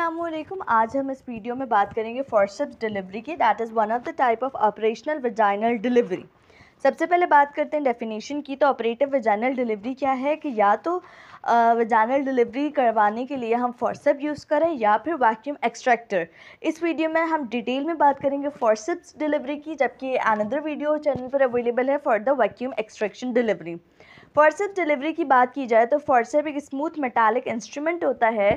अल्लाम आज हम इस वीडियो में बात करेंगे फॉरसेप्स डिलीवरी की that is one of the type of operational vaginal delivery सबसे पहले बात करते हैं डेफिनेशन की तो ऑपरेटिव वजाइनल डिलीवरी क्या है कि या तो वजाइनल डिलीवरी करवाने के लिए हम फॉरसेप यूज़ करें या फिर वैक्यूम एक्सट्रैक्टर इस वीडियो में हम डिटेल में बात करेंगे फॉरसेप्स डिलीवरी की जबकि अनदर वीडियो चैनल पर अवेलेबल है for the vacuum extraction delivery forcep delivery की बात की जाए तो फॉर्सेप एक स्मूथ मेटालिक इंस्ट्रूमेंट होता है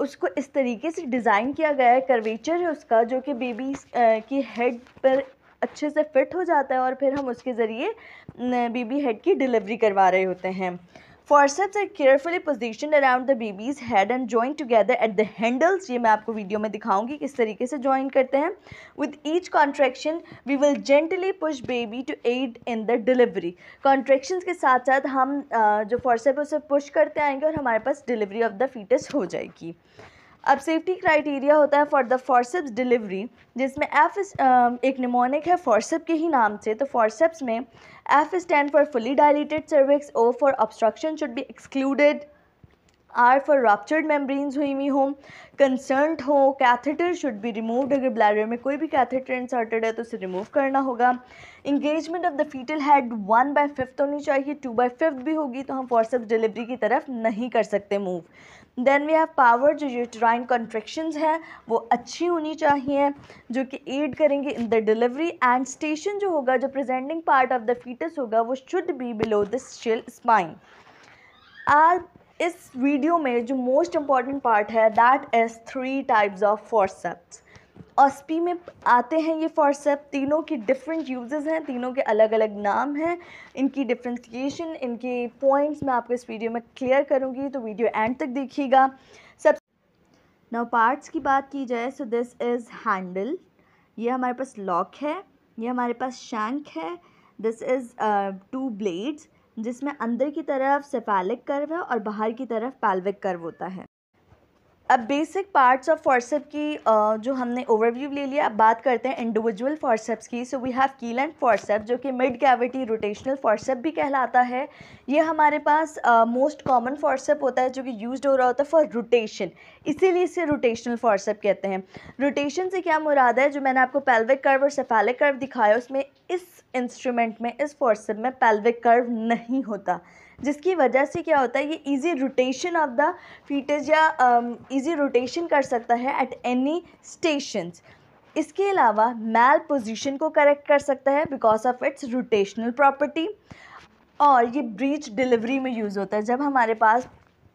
उसको इस तरीके से डिज़ाइन किया गया है कर्वेचर है उसका जो कि बेबी की हेड पर अच्छे से फिट हो जाता है और फिर हम उसके ज़रिए बेबी हेड की डिलीवरी करवा रहे होते हैं forceps are carefully position around the baby's head and join together at the handles ये मैं आपको वीडियो में दिखाऊंगी किस तरीके से ज्वाइन करते हैं with each contraction we will gently push baby to aid in the delivery contraction के साथ साथ हम जो फॉरसेप उसे पुश करते आएंगे और हमारे पास डिलीवरी ऑफ द फीटस हो जाएगी अब सेफ्टी क्राइटेरिया होता है फॉर द फॉरसेप्स डिलीवरी जिसमें एफ़ um, एक निमोनिक है फॉरसेप के ही नाम से तो फॉरसेप्स में F stand for fully dilated cervix O for obstruction should be excluded R for ruptured membranes हुई हुई हों कंसर्न हो कैथेटर शुड बी रिमूव्ड अगर ब्लैडर में कोई भी कैथेटर इंसर्टेड है तो उसे रिमूव करना होगा engagement of the foetal head one by fifth होनी चाहिए टू बाय फिफ्थ भी होगी तो हम फॉर्सेप्स डिलीवरी की तरफ नहीं कर सकते move then we have power जो यूट्राइन कॉन्ट्रेक्शन हैं वो अच्छी होनी चाहिए जो कि एड करेंगे in the delivery and station जो होगा जो presenting part of the foetus होगा वो should be below this ischial spine आर इस वीडियो में जो मोस्ट इम्पॉर्टेंट पार्ट है that is three types of forceps ऑस्पी में आते हैं ये फॉरसेप तीनों की डिफरेंट यूजेस हैं तीनों के अलग अलग नाम हैं इनकी डिफ्रेंसीशन इनके पॉइंट्स मैं आपको इस वीडियो में क्लियर करूँगी तो वीडियो एंड तक देखिएगा सब नव पार्ट्स की बात की जाए सो दिस इज़ हैंडल ये हमारे पास लॉक है ये हमारे पास शैंक है दिस इज़ टू ब्लेड्स जिसमें अंदर की तरफ सेफेलिक कर्व है और बाहर की तरफ पैल्विक कर्व होता है अब बेसिक पार्ट्स ऑफ फॉर्सेप की जो हमने ओवरव्यू ले लिया अब बात करते हैं इंडिविजुअल फॉर्सेप्स की so we have Kielland forcep जो कि मिड कैविटी रोटेशनल फॉर्सेप भी कहलाता है ये हमारे पास मोस्ट कॉमन फॉर्सेप होता है जो कि यूज हो रहा होता है फॉर रोटेशन इसीलिए इसे रोटेशनल फॉर्सेप कहते हैं रोटेशन से क्या मुराद है जो मैंने आपको पेल्विक कर्व और सेफेलिक कर्व दिखाया उसमें इस इंस्ट्रूमेंट में इस फॉर्सेप में पेल्विक कर्व नहीं होता जिसकी वजह से क्या होता है ये easy rotation of the foetus या इजी um, रोटेशन कर सकता है एट एनी स्टेशंस इसके अलावा मैल पोजीशन को करेक्ट कर सकता है because of its rotational property और ये ब्रीच डिलीवरी में यूज़ होता है जब हमारे पास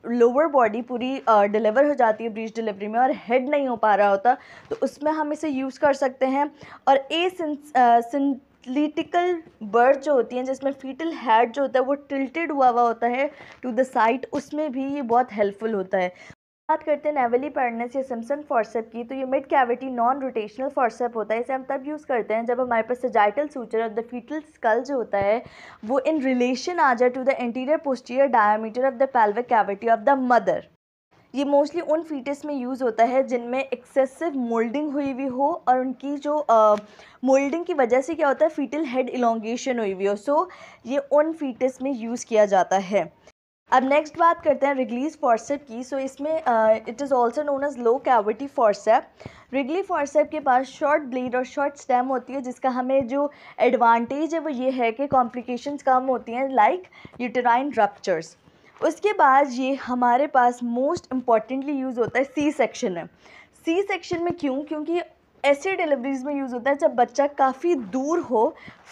लोअर बॉडी पूरी डिलीवर uh, हो जाती है ब्रीच डिलीवरी में और हेड नहीं हो पा रहा होता तो उसमें हम इसे यूज़ कर सकते हैं और ए सिं, एथलीटिकल बर्ड जो होती हैं जिसमें फीटल हेड जो होता है वो टिल्टेड हुआ हुआ होता है टू द साइट उसमें भी ये बहुत हेल्पफुल होता है बात करते हैं नेवली पैरनेस या सिम्सन फॉर्सेप की तो ये mid cavity non rotational forcep होता है इसे हम तब यूज़ करते हैं जब हमारे पास sagittal suture of the foetal skull जो होता है वो इन रिलेशन आ जाए to the anterior posterior diameter of the pelvic cavity of the mother ये मोस्टली उन फीटस में यूज़ होता है जिनमें एक्सेसिव मोल्डिंग हुई हुई हो और उनकी जो मोल्डिंग uh, की वजह से क्या होता है फीटल हेड इलोंगेशन हुई हुई हो सो so, ये उन फीटस में यूज़ किया जाता है अब नेक्स्ट बात करते हैं रिग्लीज फॉर्सेप की सो so, इसमें it is also known as low cavity forcep Wrigley forcep के पास शॉर्ट ब्लेड और शॉर्ट स्टेम होती है जिसका हमें जो एडवांटेज है वो ये है कि कॉम्प्लिकेशंस कम होती हैं लाइक यूटराइन रपच्चर्स उसके बाद ये हमारे पास मोस्ट इम्पॉर्टेंटली यूज़ होता है सी सेक्शन है सी सेक्शन में क्यों क्योंकि ऐसे डिलीवरीज़ में यूज़ होता है जब बच्चा काफ़ी दूर हो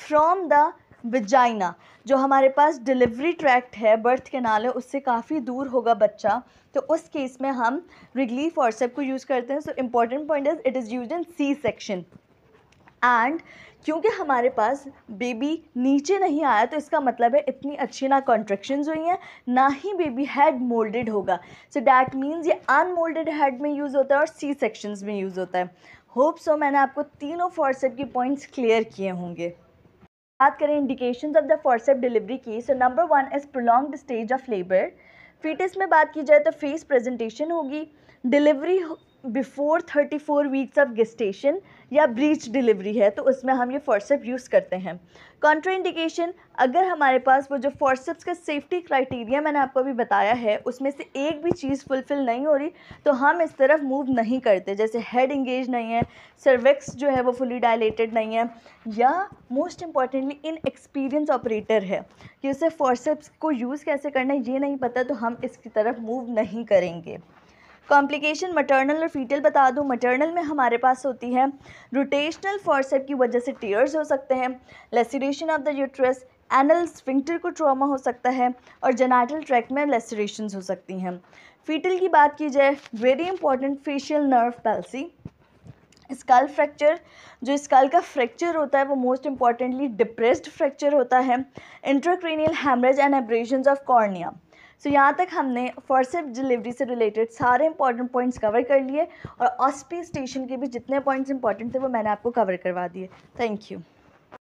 फ्रॉम द विजाइना जो हमारे पास डिलीवरी ट्रैक्ट है बर्थ नाल है उससे काफ़ी दूर होगा बच्चा तो उस केस में हम रिलीफ और को यूज़ करते हैं so important point is it is use in C section and क्योंकि हमारे पास बेबी नीचे नहीं आया तो इसका मतलब है इतनी अच्छी ना कॉन्ट्रेक्शन हुई हैं ना ही बेबी हेड मोल्डेड होगा सो डैट मीन्स ये अनमोल्डेड हेड में यूज़ होता है और सी सेक्शंस में यूज़ होता है होप सो मैंने आपको तीनों फॉरसेप की पॉइंट्स क्लियर किए होंगे बात करें indications of the forcep delivery की so number one is prolong stage of labour foetus में बात की जाए तो फेस प्रेजेंटेशन होगी delivery before thirty four weeks of gestation या ब्रीच डिलीवरी है तो उसमें हम ये फॉर्सेप यूज़ करते हैं कॉन्ट्राइंडिकेशन अगर हमारे पास वो जो फॉर्सेप्स का सेफ्टी क्राइटेरिया मैंने आपको अभी बताया है उसमें से एक भी चीज़ फुलफ़िल नहीं हो रही तो हम इस तरफ मूव नहीं करते जैसे हेड इंगेज नहीं है सर्वेक्स जो है वो फुली डायलेटेड नहीं है या most importantly inexperienced operator है कि उसे फॉर्सेप्स को यूज़ कैसे करना है ये नहीं पता तो हम इसकी तरफ मूव नहीं करेंगे कॉम्प्लिकेशन मटर्नल और फीटल बता दूँ मटर्नल में हमारे पास होती है रोटेशनल फॉर्सेप की वजह से टीयर्स हो सकते हैं laceration of the uterus anal sphincter को ट्रॉमा हो सकता है और जेनाइटल ट्रैक में लेसरेशन हो सकती हैं फीटल की बात की जाए very important facial nerve palsy skull fracture जो स्कल का फ्रैक्चर होता है वो मोस्ट इंपॉर्टेंटली डिप्रेस्ड फ्रैक्चर होता है intracranial haemorrhage and abrasion of cornea so so, यहाँ तक हमने फॉरसेप डिलीवरी से रिलेटेड सारे इंपॉर्टेंट पॉइंट्स कवर कर लिए और ऑस्पी स्टेशन के भी जितने पॉइंट्स इंपॉर्टेंट थे वो मैंने आपको कवर करवा दिए थैंक यू